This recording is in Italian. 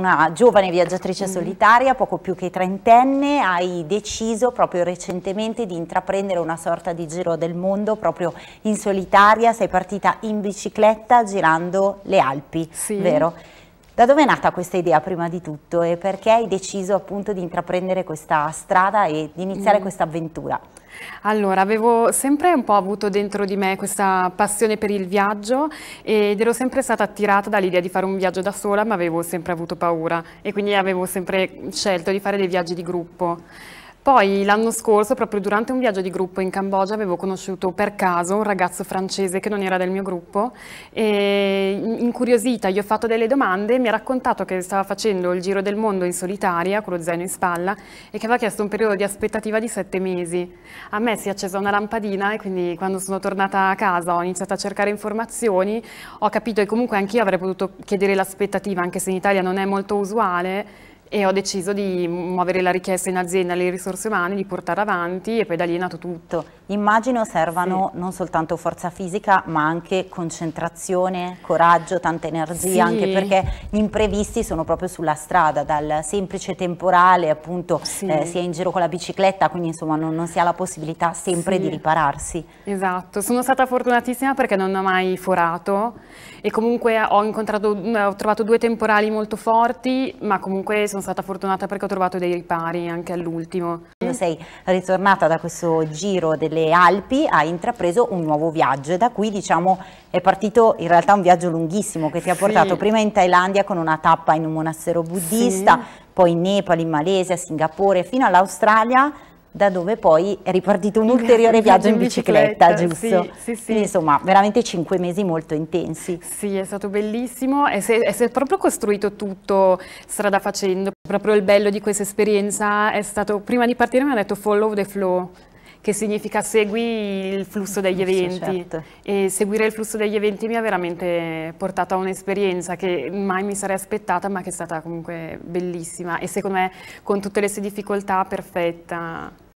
una giovane viaggiatrice mm-hmm. solitaria, poco più che trentenne, hai deciso proprio recentemente di intraprendere una sorta di giro del mondo proprio in solitaria, sei partita in bicicletta girando le Alpi, sì. vero? Da dove è nata questa idea prima di tutto e perché hai deciso appunto di intraprendere questa strada e di iniziare mm. questa avventura? Allora, avevo sempre un po' avuto dentro di me questa passione per il viaggio ed ero sempre stata attirata dall'idea di fare un viaggio da sola, ma avevo sempre avuto paura e quindi avevo sempre scelto di fare dei viaggi di gruppo. Poi l'anno scorso, proprio durante un viaggio di gruppo in Cambogia, avevo conosciuto per caso un ragazzo francese che non era del mio gruppo e incuriosita gli ho fatto delle domande, e mi ha raccontato che stava facendo il giro del mondo in solitaria, con lo zaino in spalla, e che aveva chiesto un periodo di aspettativa di sette mesi. A me si è accesa una lampadina e quindi quando sono tornata a casa ho iniziato a cercare informazioni, ho capito che comunque anch'io avrei potuto chiedere l'aspettativa, anche se in Italia non è molto usuale, e ho deciso di muovere la richiesta in azienda alle risorse umane, di portare avanti e poi da lì è nato tutto. Immagino servano sì. non soltanto forza fisica ma anche concentrazione, coraggio, tanta energia, sì. anche perché gli imprevisti sono proprio sulla strada, dal semplice temporale appunto sì. eh, si è in giro con la bicicletta, quindi insomma non, non si ha la possibilità sempre di ripararsi. Esatto, sono stata fortunatissima perché non ho mai forato e comunque ho, ho trovato due temporali molto forti ma comunque sono sono stata fortunata perché ho trovato dei ripari anche all'ultimo. Quando sei ritornata da questo giro delle Alpi hai intrapreso un nuovo viaggio e da qui diciamo è partito in realtà un viaggio lunghissimo che ti ha portato sì. prima in Thailandia con una tappa in un monastero buddista, sì. poi in Nepal, in Malesia, Singapore, fino all'Australia da dove poi è ripartito un ulteriore viaggio in bicicletta, giusto? Sì, sì, sì. Quindi, insomma, veramente cinque mesi molto intensi. Sì, è stato bellissimo e si è, proprio costruito tutto strada facendo. Proprio il bello di questa esperienza è stato, prima di partire mi hanno detto follow the flow, che significa segui il flusso degli eventi. Certo. E seguire il flusso degli eventi mi ha veramente portato a un'esperienza che mai mi sarei aspettata, ma che è stata comunque bellissima e secondo me con tutte le sue difficoltà perfetta.